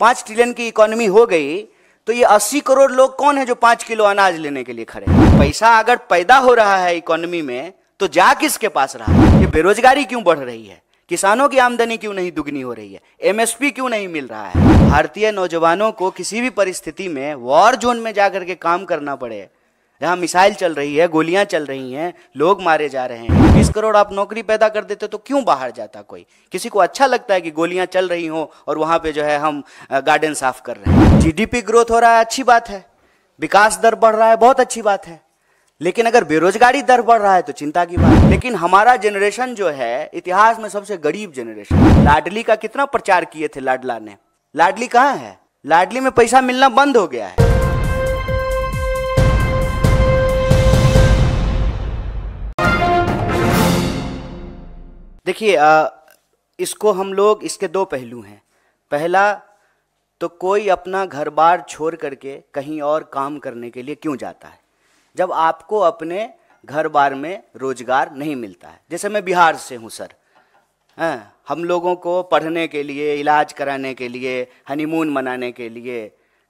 पांच ट्रिलियन की इकोनॉमी हो गई तो ये अस्सी करोड़ लोग कौन है जो पांच किलो अनाज लेने के लिए खड़े पैसा अगर पैदा हो रहा है इकोनॉमी में तो जा किसके पास रहा है ये बेरोजगारी क्यों बढ़ रही है किसानों की आमदनी क्यों नहीं दुगनी हो रही है एमएसपी क्यों नहीं मिल रहा है भारतीय नौजवानों को किसी भी परिस्थिति में वॉर जोन में जाकर के काम करना पड़े यहाँ मिसाइल चल रही है गोलियां चल रही हैं लोग मारे जा रहे हैं बीस करोड़ आप नौकरी पैदा कर देते तो क्यों बाहर जाता कोई किसी को अच्छा लगता है कि गोलियां चल रही हों और वहाँ पे जो है हम गार्डन साफ कर रहे हैं जीडीपी ग्रोथ हो रहा है अच्छी बात है विकास दर बढ़ रहा है बहुत अच्छी बात है लेकिन अगर बेरोजगारी दर बढ़ रहा है तो चिंता की बात लेकिन हमारा जनरेशन जो है इतिहास में सबसे गरीब जनरेशन लाडली का कितना प्रचार किए थे लाडला ने लाडली कहाँ है लाडली में पैसा मिलना बंद हो गया है देखिए इसको हम लोग इसके दो पहलू हैं पहला तो कोई अपना घर बार छोड़ करके कहीं और काम करने के लिए क्यों जाता है जब आपको अपने घर बार में रोजगार नहीं मिलता है जैसे मैं बिहार से हूँ सर हाँ हम लोगों को पढ़ने के लिए इलाज कराने के लिए हनीमून मनाने के लिए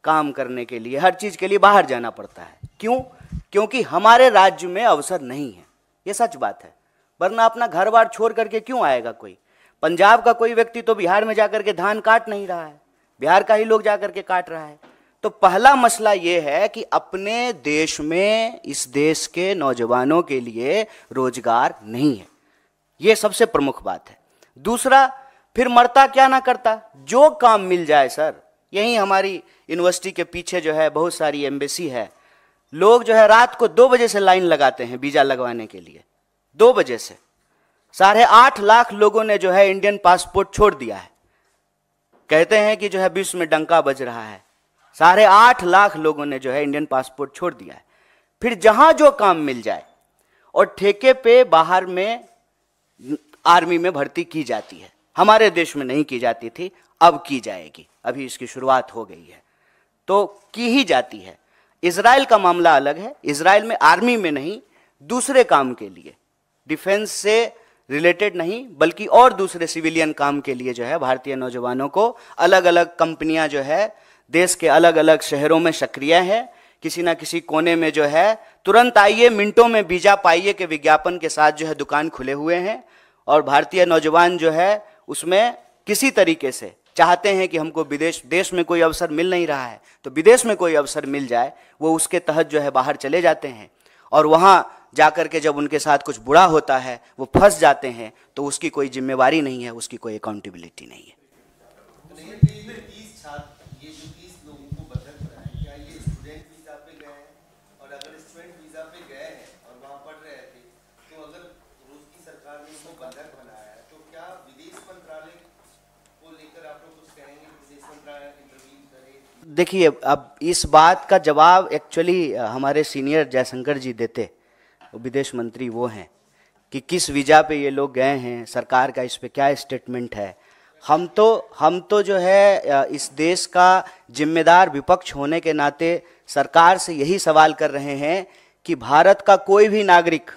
काम करने के लिए हर चीज़ के लिए बाहर जाना पड़ता है क्यों क्योंकि हमारे राज्य में अवसर नहीं है ये सच बात है वरना अपना घर बार छोड़ करके क्यों आएगा कोई पंजाब का कोई व्यक्ति तो बिहार में जाकर के धान काट नहीं रहा है बिहार का ही लोग जाकर के काट रहा है तो पहला मसला यह है कि अपने देश में इस देश के नौजवानों के लिए रोजगार नहीं है ये सबसे प्रमुख बात है दूसरा फिर मरता क्या ना करता जो काम मिल जाए सर यही हमारी यूनिवर्सिटी के पीछे जो है बहुत सारी एम्बेसी है लोग जो है रात को दो बजे से लाइन लगाते हैं वीज़ा लगवाने के लिए दो बजे से साढ़े आठ लाख लोगों ने जो है इंडियन पासपोर्ट छोड़ दिया है कहते हैं कि जो है विश्व में डंका बज रहा है साढ़े आठ लाख लोगों ने जो है इंडियन पासपोर्ट छोड़ दिया है फिर जहां जो काम मिल जाए और ठेके पे बाहर में आर्मी में भर्ती की जाती है हमारे देश में नहीं की जाती थी अब की जाएगी अभी इसकी शुरुआत हो गई है तो की ही जाती है इसराइल का मामला अलग है इसराइल में आर्मी में नहीं दूसरे काम के लिए डिफेंस से रिलेटेड नहीं बल्कि और दूसरे सिविलियन काम के लिए जो है भारतीय नौजवानों को अलग अलग कंपनियां जो है देश के अलग अलग शहरों में सक्रिय है किसी ना किसी कोने में जो है तुरंत आइए मिनटों में बीजा पाइए के विज्ञापन के साथ जो है दुकान खुले हुए हैं और भारतीय नौजवान जो है उसमें किसी तरीके से चाहते हैं कि हमको विदेश देश में कोई अवसर मिल नहीं रहा है तो विदेश में कोई अवसर मिल जाए वो उसके तहत जो है बाहर चले जाते हैं और वहाँ जाकर के जब उनके साथ कुछ बुरा होता है वो फंस जाते हैं तो उसकी कोई जिम्मेवारी नहीं है उसकी कोई अकाउंटेबिलिटी नहीं है देखिए अब इस बात का जवाब एक्चुअली हमारे सीनियर जयशंकर जी देते विदेश मंत्री वो हैं कि किस वीज़ा पे ये लोग गए हैं सरकार का इस पे क्या स्टेटमेंट है हम तो हम तो जो है इस देश का जिम्मेदार विपक्ष होने के नाते सरकार से यही सवाल कर रहे हैं कि भारत का कोई भी नागरिक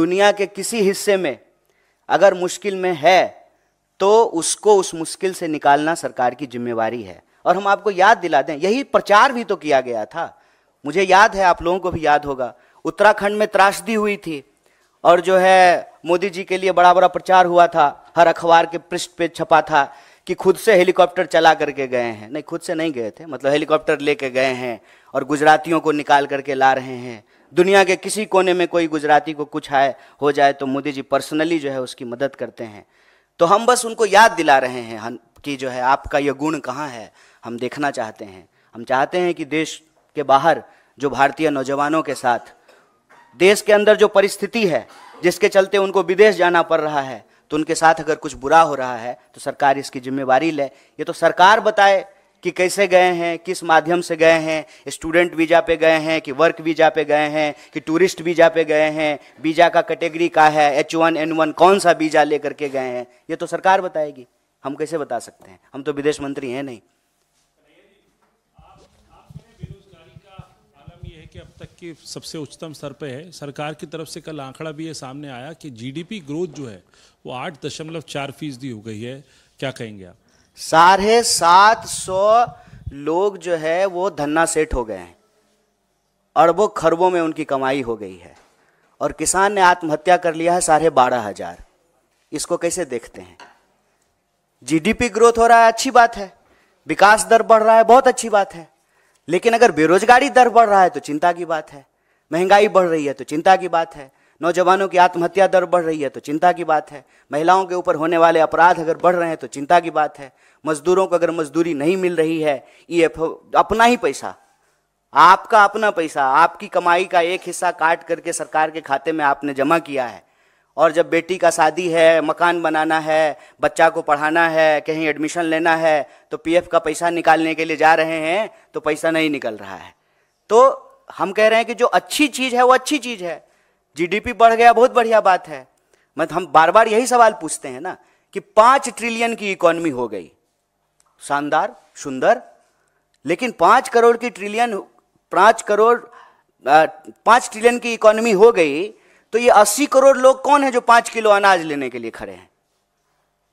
दुनिया के किसी हिस्से में अगर मुश्किल में है तो उसको उस मुश्किल से निकालना सरकार की जिम्मेवारी है और हम आपको याद दिला दें यही प्रचार भी तो किया गया था मुझे याद है आप लोगों को भी याद होगा उत्तराखंड में त्रासदी हुई थी और जो है मोदी जी के लिए बड़ा बड़ा प्रचार हुआ था हर अखबार के पृष्ठ पे छपा था कि खुद से हेलीकॉप्टर चला करके गए हैं नहीं खुद से नहीं गए थे मतलब हेलीकॉप्टर लेके गए हैं और गुजरातियों को निकाल करके ला रहे हैं दुनिया के किसी कोने में कोई गुजराती को कुछ आए हो जाए तो मोदी जी पर्सनली जो है उसकी मदद करते हैं तो हम बस उनको याद दिला रहे हैं कि जो है आपका यह गुण कहाँ है हम देखना चाहते हैं हम चाहते हैं कि देश के बाहर जो भारतीय नौजवानों के साथ देश के अंदर जो परिस्थिति है जिसके चलते उनको विदेश जाना पड़ रहा है तो उनके साथ अगर कुछ बुरा हो रहा है तो सरकार इसकी जिम्मेवारी ले ये तो सरकार बताए कि कैसे गए हैं किस माध्यम से गए हैं स्टूडेंट वीज़ा पे गए हैं कि वर्क वीज़ा पे गए हैं कि टूरिस्ट वीज़ा पे गए हैं वीज़ा का कैटेगरी का है एच वन एन वन कौन सा वीज़ा लेकर के गए हैं ये तो सरकार बताएगी हम कैसे बता सकते हैं हम तो विदेश मंत्री हैं नहीं तक के सबसे उच्चतम स्तर पे है सरकार की तरफ से कल आंकड़ा भी ये सामने आया कि जीडीपी ग्रोथ जो है वो आठ दशमलव चार फीसदी हो गई है क्या कहेंगे आप साढ़े सात सौ लोग जो है वो धन्ना सेठ हो गए हैं अरबों खरबों में उनकी कमाई हो गई है और किसान ने आत्महत्या कर लिया है साढ़े बारह हजार इसको कैसे देखते हैं जीडीपी ग्रोथ हो रहा है अच्छी बात है विकास दर बढ़ रहा है बहुत अच्छी बात है लेकिन अगर बेरोजगारी दर बढ़ रहा है तो चिंता की बात है महंगाई बढ़ रही है तो चिंता की बात है नौजवानों की आत्महत्या दर बढ़ रही है तो चिंता की बात है महिलाओं के ऊपर होने वाले अपराध अगर बढ़ रहे हैं तो चिंता की बात है मजदूरों को अगर मजदूरी नहीं मिल रही है ई अपना ही पैसा आपका अपना पैसा आपकी कमाई का एक हिस्सा काट करके सरकार के खाते में आपने जमा किया है और जब बेटी का शादी है मकान बनाना है बच्चा को पढ़ाना है कहीं एडमिशन लेना है तो पीएफ का पैसा निकालने के लिए जा रहे हैं तो पैसा नहीं निकल रहा है तो हम कह रहे हैं कि जो अच्छी चीज़ है वो अच्छी चीज़ है जीडीपी बढ़ गया बहुत बढ़िया बात है मतलब हम बार बार यही सवाल पूछते हैं ना कि पाँच ट्रिलियन की इकोनॉमी हो गई शानदार सुंदर लेकिन पाँच करोड़ की ट्रिलियन पाँच करोड़ पाँच ट्रिलियन की इकोनॉमी हो गई तो ये अस्सी करोड़ लोग कौन है जो पांच किलो अनाज लेने के लिए खड़े हैं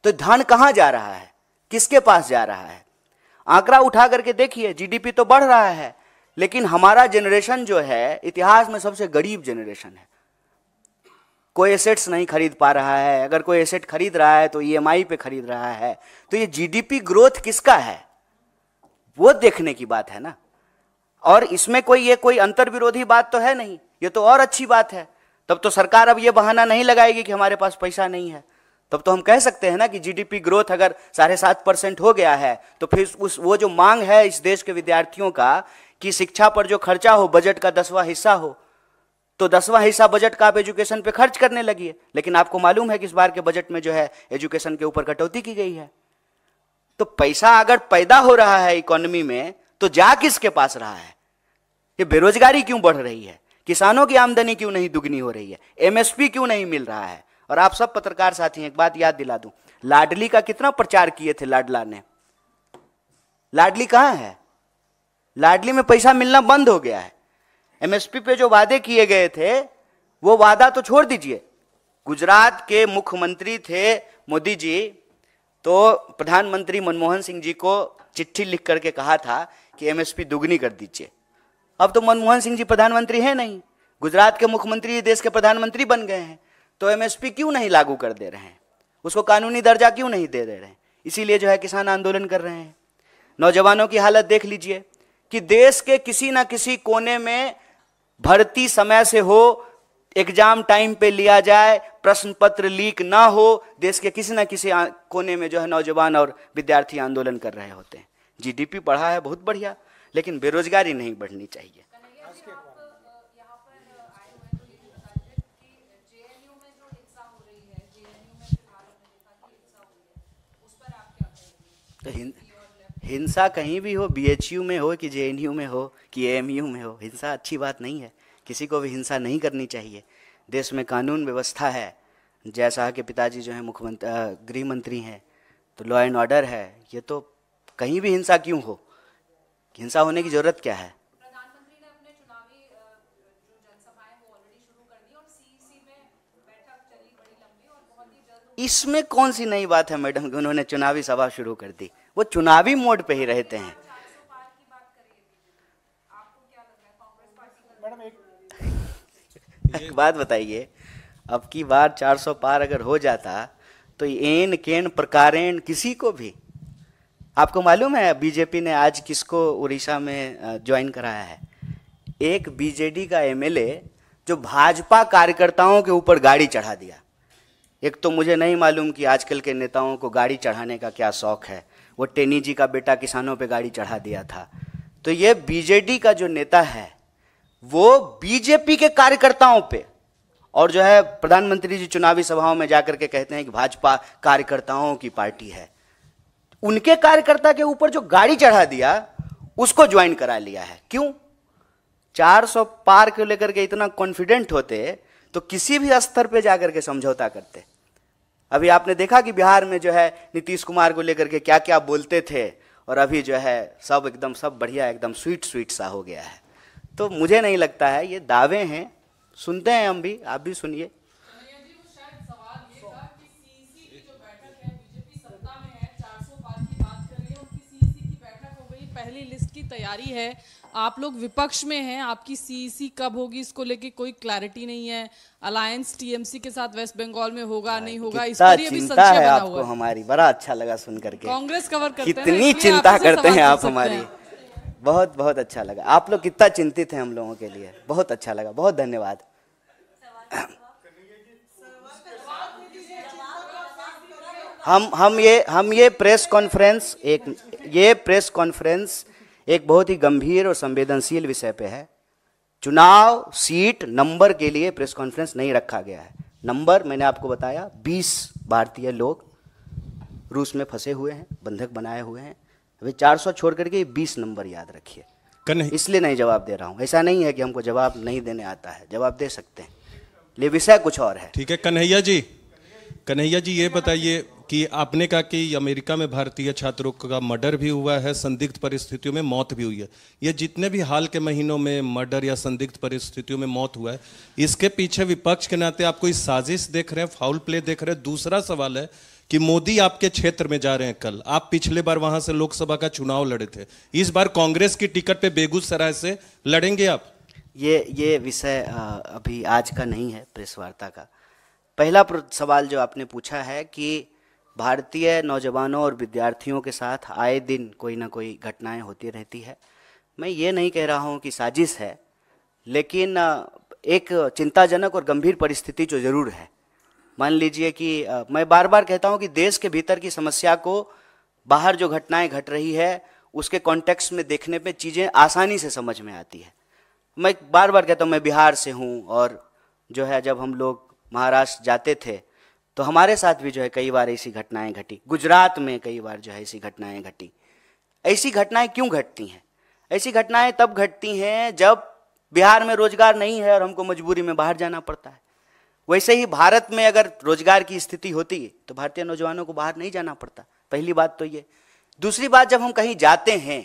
तो धन कहां जा रहा है किसके पास जा रहा है आंकड़ा उठा करके देखिए जीडीपी तो बढ़ रहा है लेकिन हमारा जनरेशन जो है इतिहास में सबसे गरीब जनरेशन है कोई एसेट्स नहीं खरीद पा रहा है अगर कोई एसेट खरीद रहा है तो ईएमआई e पे खरीद रहा है तो ये जीडीपी ग्रोथ किसका है वो देखने की बात है ना और इसमें कोई ये कोई अंतर विरोधी बात तो है नहीं ये तो और अच्छी बात है तब तो सरकार अब ये बहाना नहीं लगाएगी कि हमारे पास पैसा नहीं है तब तो हम कह सकते हैं ना कि जीडीपी ग्रोथ अगर साढ़े सात परसेंट हो गया है तो फिर उस वो जो मांग है इस देश के विद्यार्थियों का कि शिक्षा पर जो खर्चा हो बजट का दसवां हिस्सा हो तो दसवां हिस्सा बजट का आप एजुकेशन पे खर्च करने लगी है लेकिन आपको मालूम है कि इस बार के बजट में जो है एजुकेशन के ऊपर कटौती की गई है तो पैसा अगर पैदा हो रहा है इकोनॉमी में तो जा किसके पास रहा है ये बेरोजगारी क्यों बढ़ रही है किसानों की आमदनी क्यों नहीं दुगनी हो रही है एमएसपी क्यों नहीं मिल रहा है और आप सब पत्रकार साथी एक बात याद दिला दू लाडली का कितना प्रचार किए थे लाडला ने लाडली कहाँ है लाडली में पैसा मिलना बंद हो गया है एमएसपी पे जो वादे किए गए थे वो वादा तो छोड़ दीजिए गुजरात के मुख्यमंत्री थे मोदी जी तो प्रधानमंत्री मनमोहन सिंह जी को चिट्ठी लिख करके कहा था कि एमएसपी दुगनी कर दीजिए अब तो मनमोहन सिंह जी प्रधानमंत्री हैं नहीं गुजरात के मुख्यमंत्री देश के प्रधानमंत्री बन गए हैं तो एमएसपी क्यों नहीं लागू कर दे रहे हैं उसको कानूनी दर्जा क्यों नहीं दे दे रहे हैं इसीलिए जो है किसान आंदोलन कर रहे हैं नौजवानों की हालत देख लीजिए कि देश के किसी ना किसी कोने में भर्ती समय से हो एग्जाम टाइम पे लिया जाए प्रश्न पत्र लीक ना हो देश के किसी ना किसी कोने में जो है नौजवान और विद्यार्थी आंदोलन कर रहे होते हैं जीडीपी बढ़ा है बहुत बढ़िया लेकिन बेरोजगारी नहीं बढ़नी चाहिए तो हिंसा कहीं भी हो बीएचयू में हो कि जेएनयू में हो कि एएमयू में हो हिंसा अच्छी बात नहीं है किसी को भी हिंसा नहीं करनी चाहिए देश में कानून व्यवस्था है जैसा के पिताजी जो है मुख्यमंत्री गृह मंत्री हैं तो लॉ एंड ऑर्डर है ये तो कहीं भी हिंसा क्यों हो हिंसा होने की जरूरत क्या है e इसमें कौन सी नई बात है मैडम कि उन्होंने चुनावी सभा शुरू कर दी वो चुनावी मोड पे ही रहते हैं एक बात बताइए अब की बार 400 पार अगर हो जाता तो एन केन प्रकारेण किसी को भी आपको मालूम है बीजेपी ने आज किसको उड़ीसा में ज्वाइन कराया है एक बीजेडी का एमएलए जो भाजपा कार्यकर्ताओं के ऊपर गाड़ी चढ़ा दिया एक तो मुझे नहीं मालूम कि आजकल के नेताओं को गाड़ी चढ़ाने का क्या शौक है वो टेनी जी का बेटा किसानों पे गाड़ी चढ़ा दिया था तो ये बीजेडी का जो नेता है वो बीजेपी के कार्यकर्ताओं पे और जो है प्रधानमंत्री जी चुनावी सभाओं में जाकर के कहते हैं कि भाजपा कार्यकर्ताओं की पार्टी है उनके कार्यकर्ता के ऊपर जो गाड़ी चढ़ा दिया उसको ज्वाइन करा लिया है क्यों 400 पार के लेकर के इतना कॉन्फिडेंट होते तो किसी भी स्तर पे जाकर के समझौता करते अभी आपने देखा कि बिहार में जो है नीतीश कुमार को लेकर के क्या क्या बोलते थे और अभी जो है सब एकदम सब बढ़िया एकदम स्वीट स्वीट सा हो गया है तो मुझे नहीं लगता है ये दावे हैं सुनते हैं हम भी आप भी सुनिए पहली लिस्ट की तैयारी है आप लोग विपक्ष में हैं आपकी सीईसी e कब होगी इसको लेके कोई क्लैरिटी नहीं है अलायंस टीएमसी के साथ वेस्ट बंगाल में होगा नहीं होगा इस पर भी संशय आपको हुआ हमारी बड़ा अच्छा लगा सुन करके कांग्रेस कवर करते कितनी हैं चिंता करते हैं आप हमारी बहुत बहुत अच्छा लगा आप लोग कितना चिंतित है हम लोगों के लिए बहुत अच्छा लगा बहुत धन्यवाद हम हम ये हम ये प्रेस कॉन्फ्रेंस एक ये प्रेस कॉन्फ्रेंस एक बहुत ही गंभीर और संवेदनशील विषय पे है चुनाव सीट नंबर के लिए प्रेस कॉन्फ्रेंस नहीं रखा गया है नंबर मैंने आपको बताया 20 भारतीय लोग रूस में फंसे हुए हैं बंधक बनाए हुए हैं चार 400 छोड़ करके 20 नंबर याद रखिए इसलिए नहीं जवाब दे रहा हूँ ऐसा नहीं है कि हमको जवाब नहीं देने आता है जवाब दे सकते हैं ये विषय कुछ और है ठीक है कन्हैया जी कन्हैया जी ये बताइए कि आपने कहा कि अमेरिका में भारतीय छात्रों का मर्डर भी हुआ है संदिग्ध परिस्थितियों में मौत भी हुई है ये जितने भी हाल के महीनों में मर्डर या संदिग्ध परिस्थितियों में मौत हुआ है इसके पीछे विपक्ष के नाते आप कोई साजिश देख रहे हैं फाउल प्ले देख रहे हैं दूसरा सवाल है कि मोदी आपके क्षेत्र में जा रहे हैं कल आप पिछले बार वहां से लोकसभा का चुनाव लड़े थे इस बार कांग्रेस की टिकट पे बेगूसराय से लड़ेंगे आप ये ये विषय अभी आज का नहीं है प्रेस वार्ता का पहला सवाल जो आपने पूछा है कि भारतीय नौजवानों और विद्यार्थियों के साथ आए दिन कोई ना कोई घटनाएं होती रहती है मैं ये नहीं कह रहा हूँ कि साजिश है लेकिन एक चिंताजनक और गंभीर परिस्थिति जो ज़रूर है मान लीजिए कि मैं बार बार कहता हूँ कि देश के भीतर की समस्या को बाहर जो घटनाएं घट रही है उसके कॉन्टेक्स्ट में देखने पे चीज़ें आसानी से समझ में आती है मैं बार बार कहता हूँ मैं बिहार से हूँ और जो है जब हम लोग महाराष्ट्र जाते थे तो हमारे साथ भी जो है कई बार ऐसी घटनाएं घटी गुजरात में कई बार जो है ऐसी घटनाएं घटी ऐसी घटनाएं क्यों घटती हैं ऐसी घटनाएं तब घटती हैं जब बिहार में रोजगार नहीं है और हमको मजबूरी में बाहर जाना पड़ता है वैसे ही भारत में अगर रोजगार की स्थिति होती है तो भारतीय नौजवानों को बाहर नहीं जाना पड़ता पहली बात तो ये दूसरी बात जब हम कहीं जाते हैं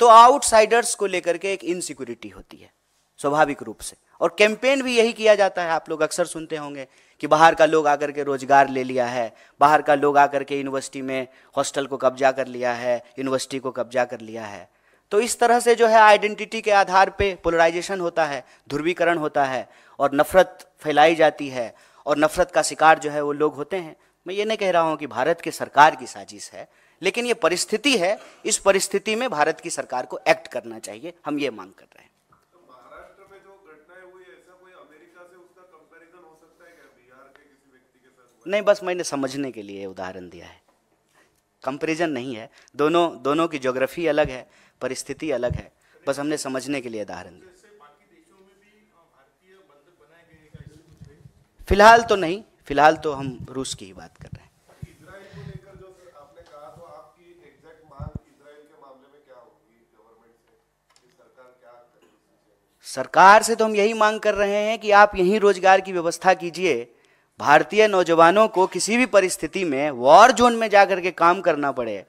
तो आउटसाइडर्स को लेकर के एक इनसिक्योरिटी होती है स्वाभाविक रूप से और कैंपेन भी यही किया जाता है आप लोग अक्सर सुनते होंगे कि बाहर का लोग आकर के रोजगार ले लिया है बाहर का लोग आकर के यूनिवर्सिटी में हॉस्टल को कब्जा कर लिया है यूनिवर्सिटी को कब्जा कर लिया है तो इस तरह से जो है आइडेंटिटी के आधार पे पोलराइजेशन होता है ध्रुवीकरण होता है और नफरत फैलाई जाती है और नफरत का शिकार जो है वो लोग होते हैं मैं ये नहीं कह रहा हूँ कि भारत की सरकार की साजिश है लेकिन ये परिस्थिति है इस परिस्थिति में भारत की सरकार को एक्ट करना चाहिए हम ये मांग कर रहे हैं नहीं बस मैंने समझने के लिए उदाहरण दिया है कंपेरिजन नहीं है दोनों दोनों की ज्योग्राफी अलग है परिस्थिति अलग है बस हमने समझने के लिए उदाहरण दिया फिलहाल तो नहीं फिलहाल तो हम रूस की ही बात कर रहे हैं सरकार से तो हम यही मांग कर रहे हैं कि आप यहीं रोजगार की व्यवस्था कीजिए भारतीय नौजवानों को किसी भी परिस्थिति में वॉर जोन में जा के काम करना पड़े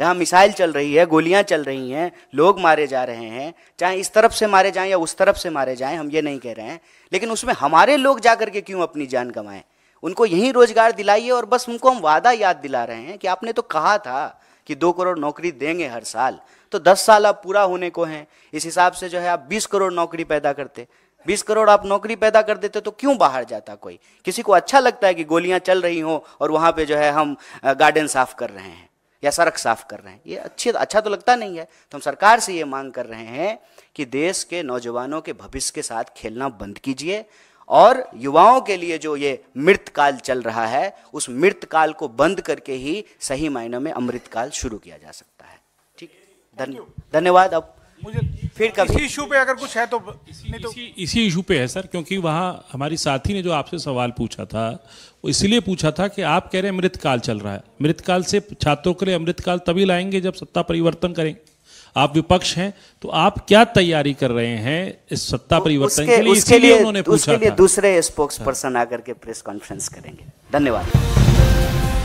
जहाँ मिसाइल चल रही है गोलियाँ चल रही हैं लोग मारे जा रहे हैं चाहे इस तरफ से मारे जाएं या उस तरफ से मारे जाएं हम ये नहीं कह रहे हैं लेकिन उसमें हमारे लोग जा के क्यों अपनी जान गंवाएं उनको यहीं रोजगार दिलाइए और बस उनको हम वादा याद दिला रहे हैं कि आपने तो कहा था कि दो करोड़ नौकरी देंगे हर साल तो दस साल अब पूरा होने को हैं इस हिसाब से जो है आप बीस करोड़ नौकरी पैदा करते बीस करोड़ आप नौकरी पैदा कर देते तो क्यों बाहर जाता कोई किसी को अच्छा लगता है कि गोलियां चल रही हों और वहां पे जो है हम गार्डन साफ कर रहे हैं या सड़क साफ कर रहे हैं ये अच्छी अच्छा तो लगता नहीं है तो हम सरकार से ये मांग कर रहे हैं कि देश के नौजवानों के भविष्य के साथ खेलना बंद कीजिए और युवाओं के लिए जो ये मृतकाल चल रहा है उस मृतकाल को बंद करके ही सही मायनों में अमृतकाल शुरू किया जा सकता है ठीक धन्यवाद अब मुझे फिर इसी इशू पे अगर कुछ है तो नहीं तो इसी इसी इशू पे है सर क्योंकि वहाँ हमारी साथी ने जो आपसे सवाल पूछा था वो इसलिए पूछा था कि आप कह रहे हैं मृतकाल चल रहा है मृतकाल से छात्रों के लिए अमृतकाल तभी लाएंगे जब सत्ता परिवर्तन करें आप विपक्ष हैं तो आप क्या तैयारी कर रहे हैं इस सत्ता परिवर्तन के लिए उसके लिए उन्होंने पूछा दूसरे स्पोक्स पर्सन आकर के प्रेस कॉन्फ्रेंस करेंगे धन्यवाद